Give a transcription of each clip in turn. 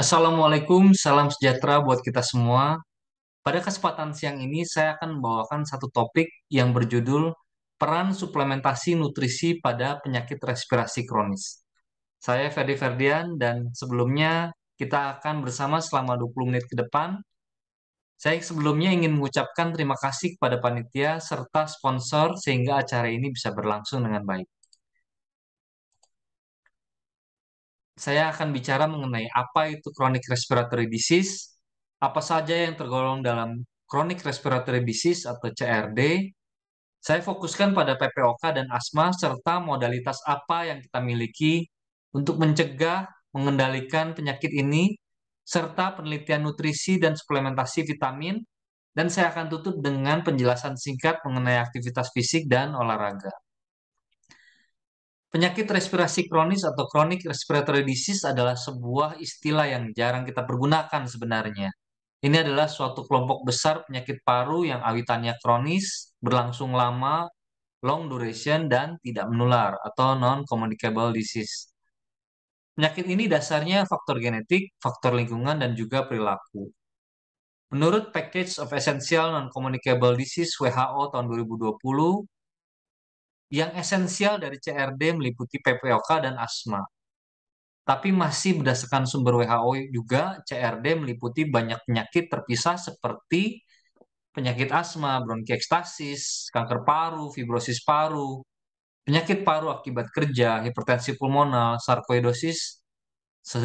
Assalamualaikum, salam sejahtera buat kita semua. Pada kesempatan siang ini, saya akan membawakan satu topik yang berjudul Peran Suplementasi Nutrisi pada Penyakit Respirasi Kronis. Saya Ferdi Ferdian, dan sebelumnya kita akan bersama selama 20 menit ke depan. Saya sebelumnya ingin mengucapkan terima kasih kepada panitia serta sponsor sehingga acara ini bisa berlangsung dengan baik. saya akan bicara mengenai apa itu chronic respiratory disease, apa saja yang tergolong dalam chronic respiratory disease atau CRD. Saya fokuskan pada PPOK dan asma serta modalitas apa yang kita miliki untuk mencegah, mengendalikan penyakit ini serta penelitian nutrisi dan suplementasi vitamin dan saya akan tutup dengan penjelasan singkat mengenai aktivitas fisik dan olahraga. Penyakit respirasi kronis atau chronic respiratory disease adalah sebuah istilah yang jarang kita pergunakan sebenarnya. Ini adalah suatu kelompok besar penyakit paru yang awitannya kronis, berlangsung lama, long duration, dan tidak menular atau non-communicable disease. Penyakit ini dasarnya faktor genetik, faktor lingkungan, dan juga perilaku. Menurut Package of Essential Non-Communicable Disease WHO tahun 2020, yang esensial dari CRD meliputi PPOK dan asma. Tapi masih berdasarkan sumber WHO juga, CRD meliputi banyak penyakit terpisah seperti penyakit asma, bronkiekstasis, kanker paru, fibrosis paru, penyakit paru akibat kerja, hipertensi pulmonal, sarkoidosis,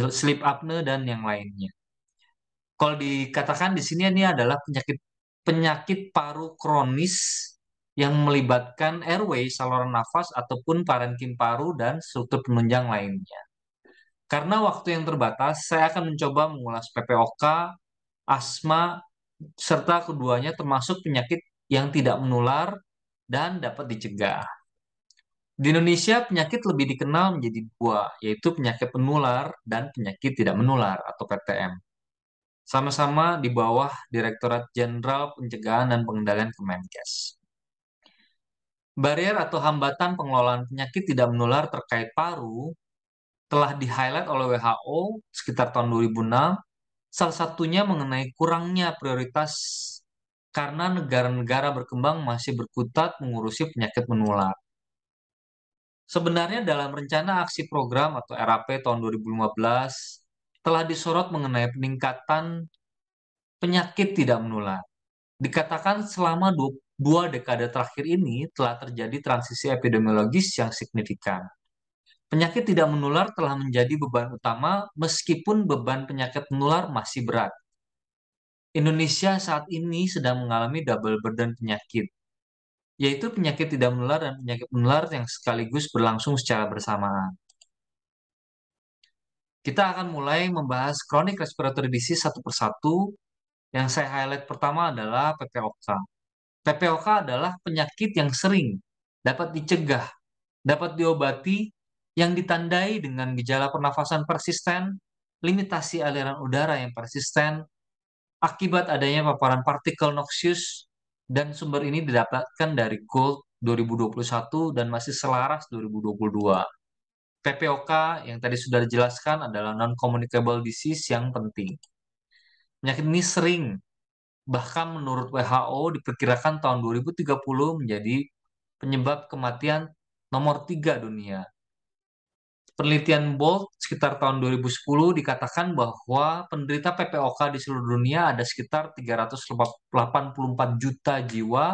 sleep apnea, dan yang lainnya kalau dikatakan di sini ini adalah penyakit penyakit paru kronis yang melibatkan airway, saluran nafas, ataupun parenkim paru dan struktur penunjang lainnya. Karena waktu yang terbatas, saya akan mencoba mengulas PPOK, asma, serta keduanya termasuk penyakit yang tidak menular dan dapat dicegah. Di Indonesia, penyakit lebih dikenal menjadi dua, yaitu penyakit menular dan penyakit tidak menular atau PTM. Sama-sama di bawah Direktorat Jenderal Pencegahan dan Pengendalian Kemenkes. Barrier atau hambatan pengelolaan penyakit tidak menular terkait paru telah di-highlight oleh WHO sekitar tahun 2006, salah satunya mengenai kurangnya prioritas karena negara-negara berkembang masih berkutat mengurusi penyakit menular. Sebenarnya dalam rencana aksi program atau RAP tahun 2015 telah disorot mengenai peningkatan penyakit tidak menular. Dikatakan selama 20 dua dekade terakhir ini telah terjadi transisi epidemiologis yang signifikan. Penyakit tidak menular telah menjadi beban utama meskipun beban penyakit menular masih berat. Indonesia saat ini sedang mengalami double burden penyakit, yaitu penyakit tidak menular dan penyakit menular yang sekaligus berlangsung secara bersamaan kita akan mulai membahas chronic respiratory disease satu persatu. Yang saya highlight pertama adalah PPOK. PPOK adalah penyakit yang sering dapat dicegah, dapat diobati, yang ditandai dengan gejala pernafasan persisten, limitasi aliran udara yang persisten, akibat adanya paparan partikel noxious, dan sumber ini didapatkan dari Gold 2021 dan masih selaras 2022. PPOK yang tadi sudah dijelaskan adalah non-communicable disease yang penting. Penyakit ini sering bahkan menurut WHO diperkirakan tahun 2030 menjadi penyebab kematian nomor tiga dunia. Penelitian Bolt sekitar tahun 2010 dikatakan bahwa penderita PPOK di seluruh dunia ada sekitar 384 juta jiwa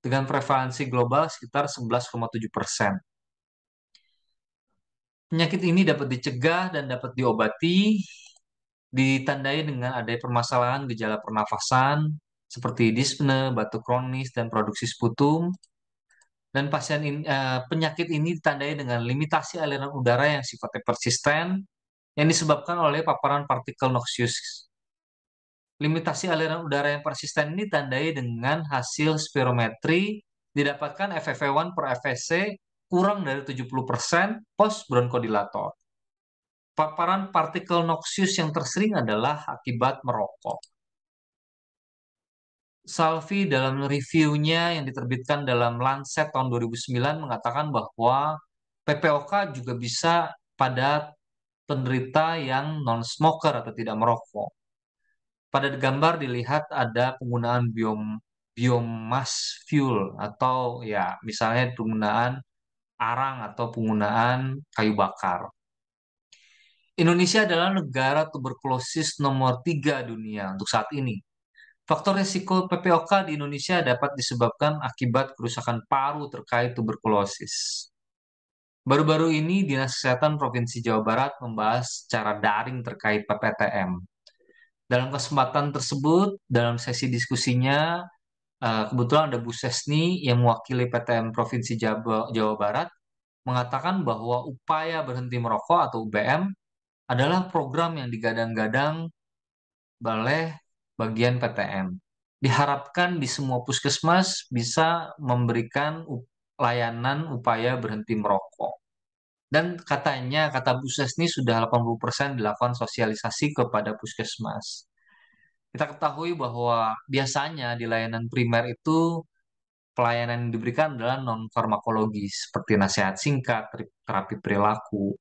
dengan prevalensi global sekitar 11,7 persen. Penyakit ini dapat dicegah dan dapat diobati ditandai dengan adanya permasalahan gejala pernafasan seperti dispne, batuk kronis, dan produksi sputum. Dan pasien ini, uh, penyakit ini ditandai dengan limitasi aliran udara yang sifatnya persisten yang disebabkan oleh paparan partikel noxious. Limitasi aliran udara yang persisten ini ditandai dengan hasil spirometri didapatkan ffv 1 per FVC kurang dari 70% post bronchodilator. Paparan partikel noxious yang tersering adalah akibat merokok. Salvi dalam reviewnya yang diterbitkan dalam Lancet tahun 2009 mengatakan bahwa PPOK juga bisa pada penderita yang non-smoker atau tidak merokok. Pada gambar dilihat ada penggunaan biom, biomass fuel atau ya misalnya penggunaan arang atau penggunaan kayu bakar. Indonesia adalah negara tuberkulosis nomor tiga dunia untuk saat ini. Faktor risiko PPOK di Indonesia dapat disebabkan akibat kerusakan paru terkait tuberkulosis. Baru-baru ini, Dinas Kesehatan Provinsi Jawa Barat membahas secara daring terkait PPTM. Dalam kesempatan tersebut, dalam sesi diskusinya, eh, kebetulan ada Bu Sesni yang mewakili PTM Provinsi Jawa Barat mengatakan bahwa upaya berhenti merokok atau UBM adalah program yang digadang-gadang oleh bagian PTM. Diharapkan di semua puskesmas bisa memberikan layanan upaya berhenti merokok. Dan katanya, kata Bu Sesni sudah 80% dilakukan sosialisasi kepada puskesmas. Kita ketahui bahwa biasanya di layanan primer itu pelayanan yang diberikan adalah non farmakologi seperti nasihat singkat, terapi perilaku.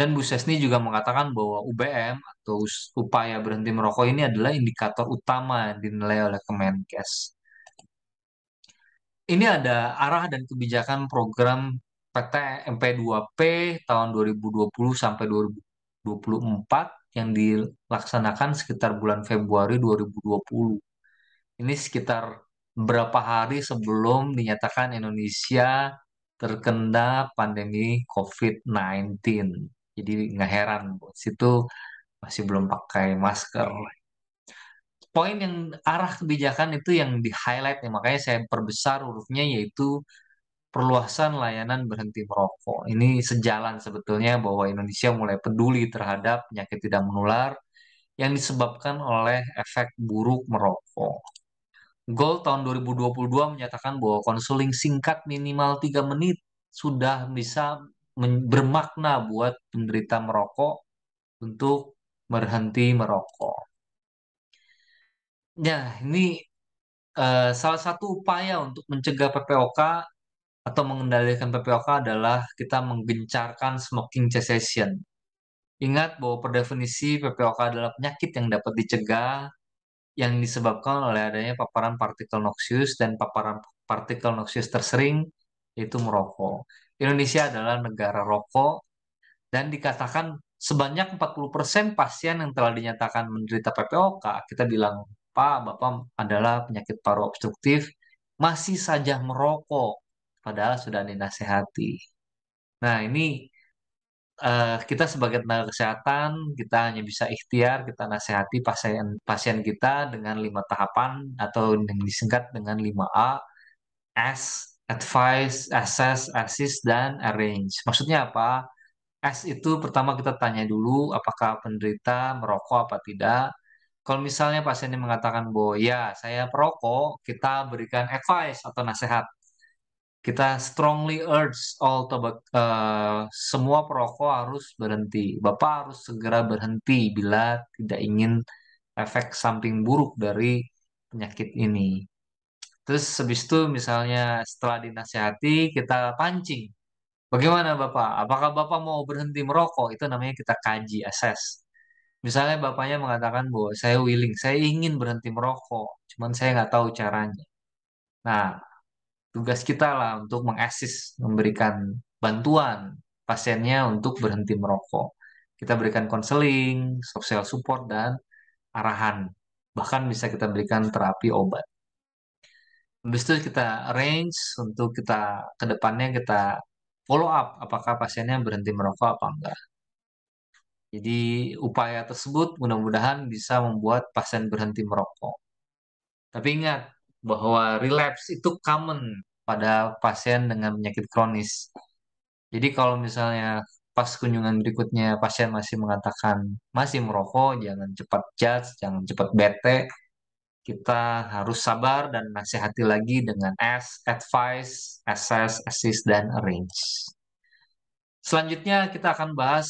Dan Bu Sesni juga mengatakan bahwa UBM atau upaya berhenti merokok ini adalah indikator utama yang dinilai oleh Kemenkes. Ini ada arah dan kebijakan program PT MP2P tahun 2020 sampai 2024 yang dilaksanakan sekitar bulan Februari 2020. Ini sekitar berapa hari sebelum dinyatakan Indonesia terkena pandemi COVID-19. Jadi nggak heran bos itu masih belum pakai masker. Iya. Poin yang arah kebijakan itu yang di highlight nih, makanya saya perbesar hurufnya yaitu perluasan layanan berhenti merokok. Ini sejalan sebetulnya bahwa Indonesia mulai peduli terhadap penyakit tidak menular yang disebabkan oleh efek buruk merokok. Goal tahun 2022 menyatakan bahwa konseling singkat minimal 3 menit sudah bisa bermakna buat penderita merokok untuk berhenti merokok. Ya, ini eh, salah satu upaya untuk mencegah PPOK atau mengendalikan PPOK adalah kita menggencarkan smoking cessation. Ingat bahwa per definisi PPOK adalah penyakit yang dapat dicegah yang disebabkan oleh adanya paparan partikel noxious dan paparan partikel noxious tersering yaitu merokok. Indonesia adalah negara rokok dan dikatakan sebanyak 40% pasien yang telah dinyatakan menderita PPOK, kita bilang, Pak, Bapak adalah penyakit paru obstruktif, masih saja merokok, padahal sudah dinasehati. Nah, ini uh, kita sebagai tenaga kesehatan kita hanya bisa ikhtiar kita nasehati pasien pasien kita dengan lima tahapan atau yang disingkat dengan 5 A S advise, assess, assist, dan arrange. Maksudnya apa? S itu pertama kita tanya dulu apakah penderita merokok apa tidak. Kalau misalnya pasien ini mengatakan bahwa ya saya perokok, kita berikan advice atau nasihat. Kita strongly urge all tobacco, uh, eh, semua perokok harus berhenti. Bapak harus segera berhenti bila tidak ingin efek samping buruk dari penyakit ini. Terus habis itu misalnya setelah dinasihati kita pancing. Bagaimana Bapak? Apakah Bapak mau berhenti merokok? Itu namanya kita kaji, assess. Misalnya Bapaknya mengatakan bahwa saya willing, saya ingin berhenti merokok, cuman saya nggak tahu caranya. Nah, tugas kita lah untuk mengasis, memberikan bantuan pasiennya untuk berhenti merokok. Kita berikan konseling, sosial support, dan arahan. Bahkan bisa kita berikan terapi obat. Habis itu kita arrange untuk kita ke depannya kita follow up apakah pasiennya berhenti merokok apa enggak. Jadi upaya tersebut mudah-mudahan bisa membuat pasien berhenti merokok. Tapi ingat bahwa relapse itu common pada pasien dengan penyakit kronis. Jadi kalau misalnya pas kunjungan berikutnya pasien masih mengatakan masih merokok, jangan cepat judge, jangan cepat bete, kita harus sabar dan nasihati lagi dengan as advice, assess, assist, dan arrange. Selanjutnya kita akan bahas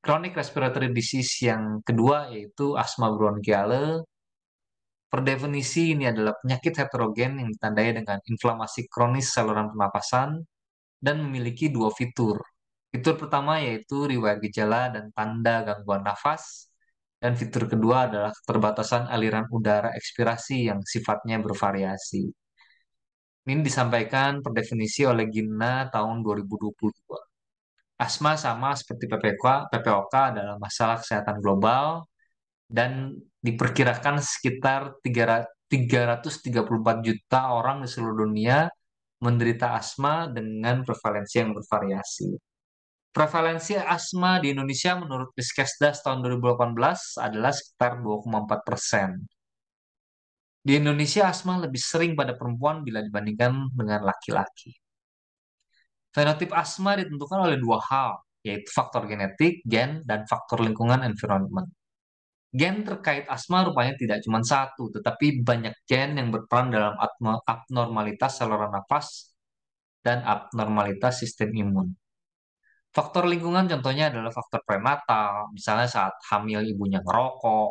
chronic respiratory disease yang kedua yaitu asma bronkiale. Per definisi ini adalah penyakit heterogen yang ditandai dengan inflamasi kronis saluran pernapasan dan memiliki dua fitur. Fitur pertama yaitu riwayat gejala dan tanda gangguan nafas dan fitur kedua adalah keterbatasan aliran udara ekspirasi yang sifatnya bervariasi. Ini disampaikan per definisi oleh Gina tahun 2022. Asma sama seperti PPK, PPOK adalah masalah kesehatan global dan diperkirakan sekitar 334 juta orang di seluruh dunia menderita asma dengan prevalensi yang bervariasi. Prevalensi asma di Indonesia menurut Diskesdas tahun 2018 adalah sekitar 2,4 persen. Di Indonesia, asma lebih sering pada perempuan bila dibandingkan dengan laki-laki. Fenotip asma ditentukan oleh dua hal, yaitu faktor genetik, gen, dan faktor lingkungan environment. Gen terkait asma rupanya tidak cuma satu, tetapi banyak gen yang berperan dalam abnormalitas saluran nafas dan abnormalitas sistem imun. Faktor lingkungan contohnya adalah faktor prematal, misalnya saat hamil ibunya ngerokok,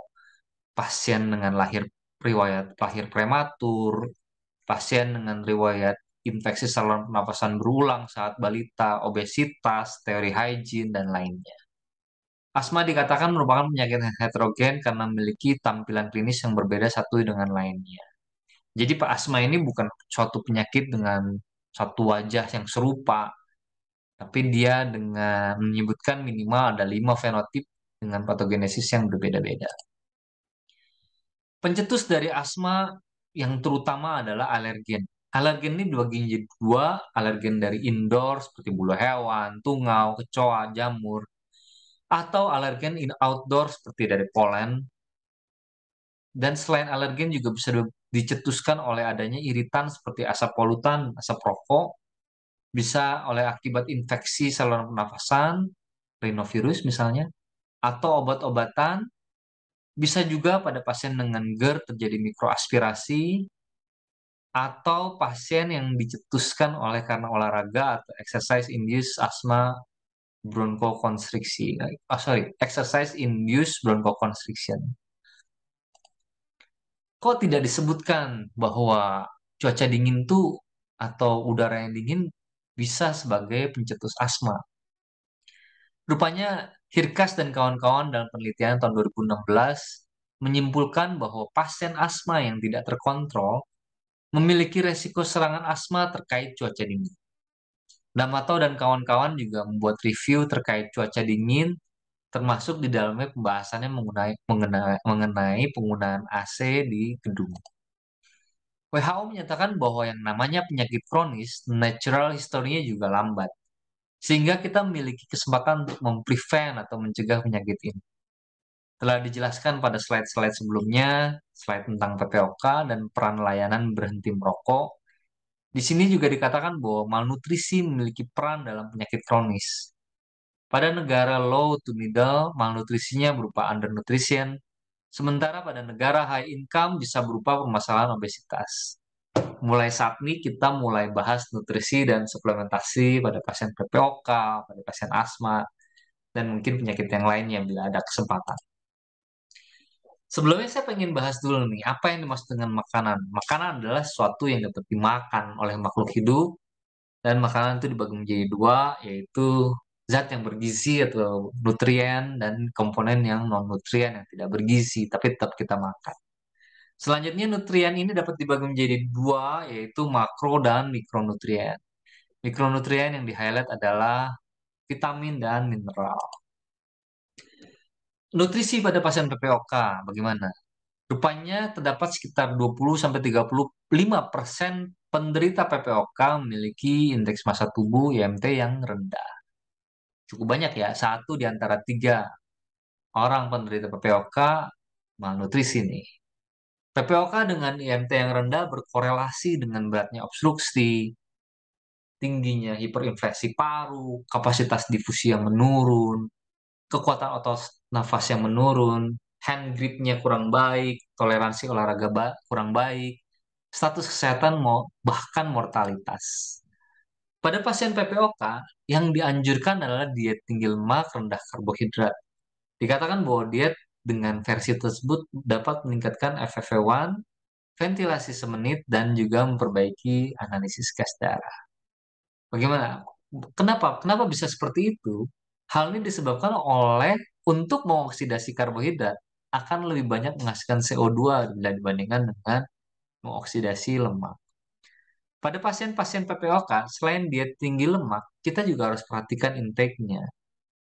pasien dengan lahir riwayat lahir prematur, pasien dengan riwayat infeksi saluran pernapasan berulang saat balita, obesitas, teori hygiene, dan lainnya. Asma dikatakan merupakan penyakit heterogen karena memiliki tampilan klinis yang berbeda satu dengan lainnya. Jadi Pak Asma ini bukan suatu penyakit dengan satu wajah yang serupa, tapi dia dengan menyebutkan minimal ada lima fenotip dengan patogenesis yang berbeda-beda. Pencetus dari asma yang terutama adalah alergen. Alergen ini dibagi menjadi dua, alergen dari indoor seperti bulu hewan, tungau, kecoa, jamur, atau alergen in outdoor seperti dari polen. Dan selain alergen juga bisa dicetuskan oleh adanya iritan seperti asap polutan, asap rokok, bisa oleh akibat infeksi saluran pernafasan, rhinovirus misalnya, atau obat-obatan, bisa juga pada pasien dengan GERD terjadi mikroaspirasi, atau pasien yang dicetuskan oleh karena olahraga atau exercise induced asma bronchoconstriction. Oh, eh, ah, sorry, exercise induced bronchoconstriction. Kok tidak disebutkan bahwa cuaca dingin tuh atau udara yang dingin bisa sebagai pencetus asma. Rupanya Hirkas dan kawan-kawan dalam penelitian tahun 2016 menyimpulkan bahwa pasien asma yang tidak terkontrol memiliki resiko serangan asma terkait cuaca dingin. Damato dan kawan-kawan juga membuat review terkait cuaca dingin termasuk di dalamnya pembahasannya mengenai, mengenai, mengenai penggunaan AC di gedung. WHO menyatakan bahwa yang namanya penyakit kronis, natural historinya juga lambat. Sehingga kita memiliki kesempatan untuk memprevent atau mencegah penyakit ini. Telah dijelaskan pada slide-slide sebelumnya, slide tentang PPOK dan peran layanan berhenti merokok. Di sini juga dikatakan bahwa malnutrisi memiliki peran dalam penyakit kronis. Pada negara low to middle, malnutrisinya berupa undernutrition, Sementara pada negara high income bisa berupa permasalahan obesitas. Mulai saat ini kita mulai bahas nutrisi dan suplementasi pada pasien PPOK, pada pasien asma, dan mungkin penyakit yang lainnya bila ada kesempatan. Sebelumnya saya pengen bahas dulu nih, apa yang dimaksud dengan makanan? Makanan adalah sesuatu yang dapat dimakan oleh makhluk hidup, dan makanan itu dibagi menjadi dua, yaitu zat yang bergizi atau nutrien dan komponen yang non nutrien yang tidak bergizi tapi tetap kita makan. Selanjutnya nutrien ini dapat dibagi menjadi dua yaitu makro dan mikronutrien. Mikronutrien yang di highlight adalah vitamin dan mineral. Nutrisi pada pasien PPOK bagaimana? Rupanya terdapat sekitar 20-35% penderita PPOK memiliki indeks massa tubuh IMT yang rendah cukup banyak ya, satu di antara tiga orang penderita PPOK malnutrisi nih. PPOK dengan IMT yang rendah berkorelasi dengan beratnya obstruksi, tingginya hiperinflasi paru, kapasitas difusi yang menurun, kekuatan otot nafas yang menurun, hand gripnya kurang baik, toleransi olahraga kurang baik, status kesehatan mau bahkan mortalitas. Pada pasien PPOK, yang dianjurkan adalah diet tinggi lemak rendah karbohidrat. Dikatakan bahwa diet dengan versi tersebut dapat meningkatkan ffv 1 e ventilasi semenit, dan juga memperbaiki analisis gas darah. Bagaimana? Kenapa? Kenapa bisa seperti itu? Hal ini disebabkan oleh untuk mengoksidasi karbohidrat akan lebih banyak menghasilkan CO2 dibandingkan dengan mengoksidasi lemak. Pada pasien-pasien PPOK, kan, selain diet tinggi lemak, kita juga harus perhatikan intake-nya.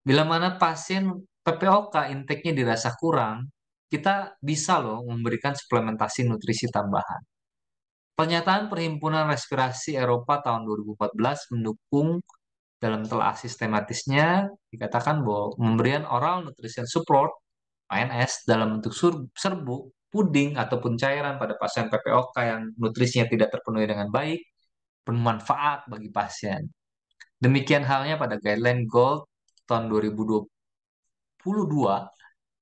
Bila mana pasien PPOK intake-nya dirasa kurang, kita bisa loh memberikan suplementasi nutrisi tambahan. Pernyataan Perhimpunan Respirasi Eropa tahun 2014 mendukung dalam telah sistematisnya dikatakan bahwa pemberian oral nutrition support (ANS) dalam bentuk serbuk puding ataupun cairan pada pasien PPOK yang nutrisinya tidak terpenuhi dengan baik bermanfaat bagi pasien. Demikian halnya pada guideline Gold tahun 2022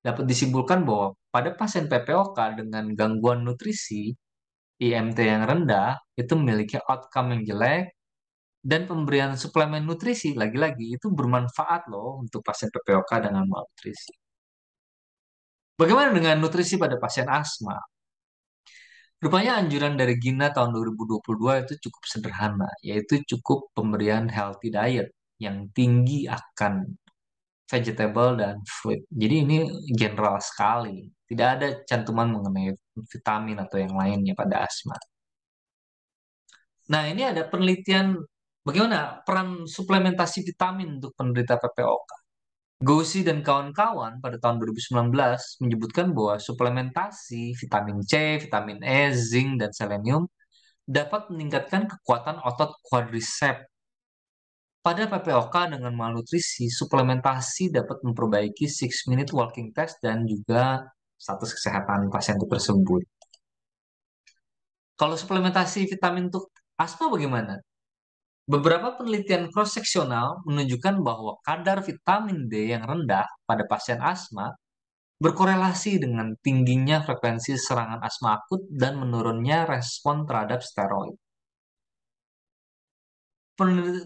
dapat disimpulkan bahwa pada pasien PPOK dengan gangguan nutrisi IMT yang rendah itu memiliki outcome yang jelek dan pemberian suplemen nutrisi lagi-lagi itu bermanfaat loh untuk pasien PPOK dengan malnutrisi. Bagaimana dengan nutrisi pada pasien asma? Rupanya anjuran dari Gina tahun 2022 itu cukup sederhana, yaitu cukup pemberian healthy diet yang tinggi akan vegetable dan fruit. Jadi ini general sekali, tidak ada cantuman mengenai vitamin atau yang lainnya pada asma. Nah, ini ada penelitian bagaimana peran suplementasi vitamin untuk penderita PPOK. Gusi dan kawan-kawan pada tahun 2019 menyebutkan bahwa suplementasi vitamin C, vitamin E, zinc, dan selenium dapat meningkatkan kekuatan otot quadriceps. Pada PPOK dengan malnutrisi, suplementasi dapat memperbaiki 6-minute walking test dan juga status kesehatan pasien tersebut. Kalau suplementasi vitamin untuk asma bagaimana? Beberapa penelitian cross-seksional menunjukkan bahwa kadar vitamin D yang rendah pada pasien asma berkorelasi dengan tingginya frekuensi serangan asma akut dan menurunnya respon terhadap steroid.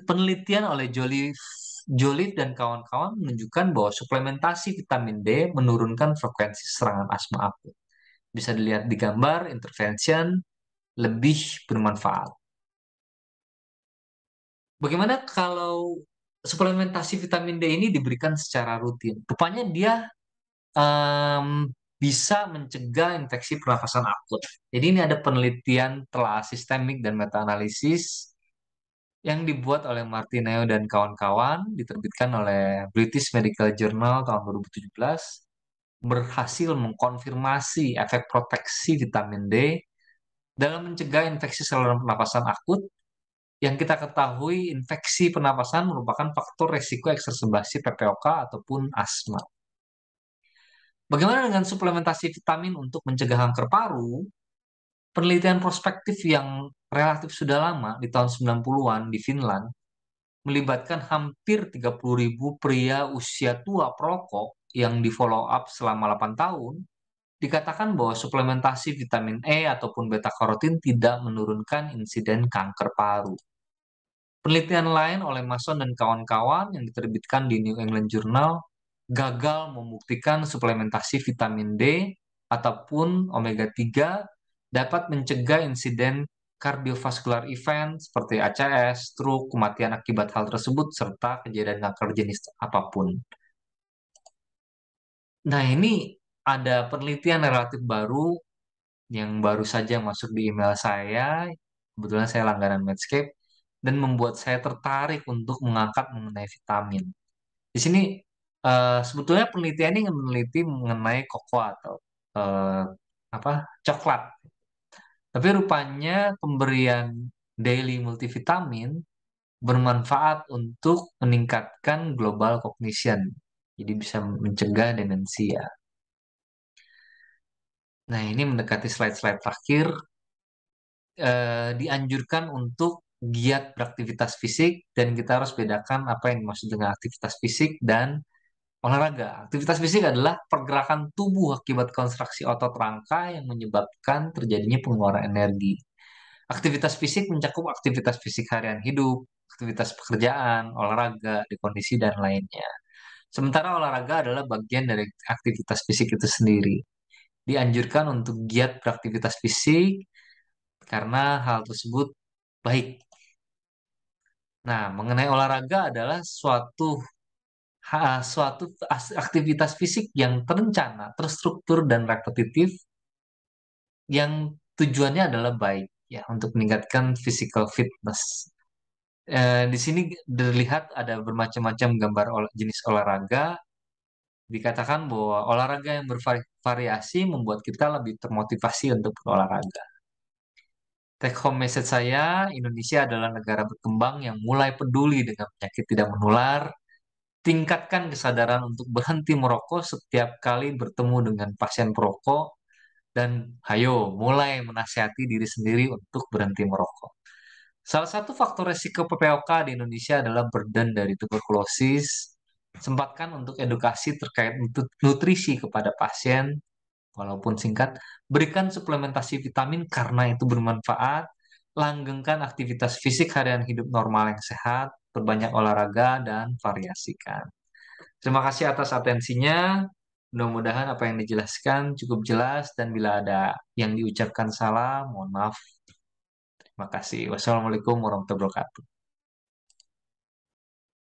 Penelitian oleh Jolie Jolif dan kawan-kawan menunjukkan bahwa suplementasi vitamin D menurunkan frekuensi serangan asma akut. Bisa dilihat di gambar intervention lebih bermanfaat. Bagaimana kalau suplementasi vitamin D ini diberikan secara rutin? Rupanya dia um, bisa mencegah infeksi pernafasan akut. Jadi ini ada penelitian telah sistemik dan meta-analisis yang dibuat oleh Martineo dan kawan-kawan, diterbitkan oleh British Medical Journal tahun 2017, berhasil mengkonfirmasi efek proteksi vitamin D dalam mencegah infeksi saluran pernapasan akut yang kita ketahui infeksi pernapasan merupakan faktor resiko eksersebasi PPOK ataupun asma. Bagaimana dengan suplementasi vitamin untuk mencegah kanker paru? Penelitian prospektif yang relatif sudah lama di tahun 90-an di Finland melibatkan hampir 30.000 pria usia tua perokok yang di follow up selama 8 tahun dikatakan bahwa suplementasi vitamin E ataupun beta karotin tidak menurunkan insiden kanker paru. Penelitian lain oleh Mason dan kawan-kawan yang diterbitkan di New England Journal gagal membuktikan suplementasi vitamin D ataupun omega 3 dapat mencegah insiden kardiovaskular event seperti ACS, stroke, kematian akibat hal tersebut serta kejadian kanker jenis apapun. Nah, ini ada penelitian relatif baru yang baru saja masuk di email saya. Kebetulan saya langganan Medscape dan membuat saya tertarik untuk mengangkat mengenai vitamin. Di sini uh, sebetulnya penelitian ini meneliti mengenai koko atau uh, apa coklat. Tapi rupanya pemberian daily multivitamin bermanfaat untuk meningkatkan global cognition. Jadi bisa mencegah demensia. Nah, ini mendekati slide-slide terakhir. Eh, dianjurkan untuk giat beraktivitas fisik dan kita harus bedakan apa yang dimaksud dengan aktivitas fisik dan olahraga. Aktivitas fisik adalah pergerakan tubuh akibat konstruksi otot rangka yang menyebabkan terjadinya pengeluaran energi. Aktivitas fisik mencakup aktivitas fisik harian hidup, aktivitas pekerjaan, olahraga, di kondisi, dan lainnya. Sementara olahraga adalah bagian dari aktivitas fisik itu sendiri dianjurkan untuk giat beraktivitas fisik karena hal tersebut baik. Nah, mengenai olahraga adalah suatu suatu aktivitas fisik yang terencana, terstruktur dan repetitif yang tujuannya adalah baik ya untuk meningkatkan physical fitness. Eh, di sini terlihat ada bermacam-macam gambar jenis olahraga Dikatakan bahwa olahraga yang bervariasi membuat kita lebih termotivasi untuk berolahraga. Take home message saya, Indonesia adalah negara berkembang yang mulai peduli dengan penyakit tidak menular, tingkatkan kesadaran untuk berhenti merokok setiap kali bertemu dengan pasien perokok, dan hayo mulai menasihati diri sendiri untuk berhenti merokok. Salah satu faktor resiko PPOK di Indonesia adalah burden dari tuberkulosis, sempatkan untuk edukasi terkait nutrisi kepada pasien, walaupun singkat, berikan suplementasi vitamin karena itu bermanfaat, langgengkan aktivitas fisik harian hidup normal yang sehat, perbanyak olahraga, dan variasikan. Terima kasih atas atensinya. Mudah-mudahan apa yang dijelaskan cukup jelas dan bila ada yang diucapkan salah, mohon maaf. Terima kasih. Wassalamualaikum warahmatullahi wabarakatuh.